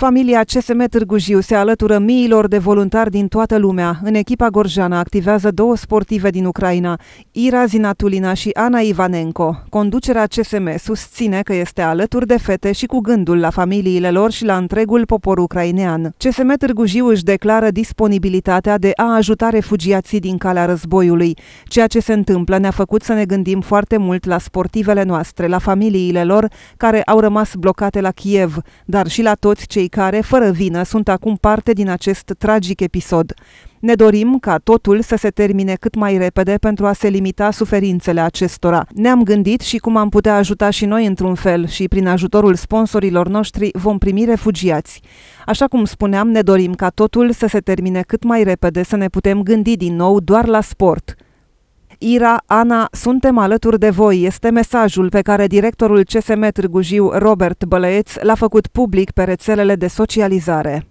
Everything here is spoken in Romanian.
Familia CSM Târgu Jiu se alătură miilor de voluntari din toată lumea. În echipa gorjana activează două sportive din Ucraina, Ira Zinatulina și Ana Ivanenko. Conducerea CSM susține că este alături de fete și cu gândul la familiile lor și la întregul popor ucrainean. CSM Târgu Jiu își declară disponibilitatea de a ajuta refugiații din calea războiului. Ceea ce se întâmplă ne-a făcut să ne gândim foarte mult la sportivele noastre, la familiile lor care au rămas blocate la Kiev, dar și la toți cei care, fără vină, sunt acum parte din acest tragic episod. Ne dorim ca totul să se termine cât mai repede pentru a se limita suferințele acestora. Ne-am gândit și cum am putea ajuta și noi într-un fel și prin ajutorul sponsorilor noștri vom primi refugiați. Așa cum spuneam, ne dorim ca totul să se termine cât mai repede, să ne putem gândi din nou doar la sport. Ira, Ana, suntem alături de voi. Este mesajul pe care directorul CSM Târgu Jiu, Robert Băleț, l-a făcut public pe rețelele de socializare.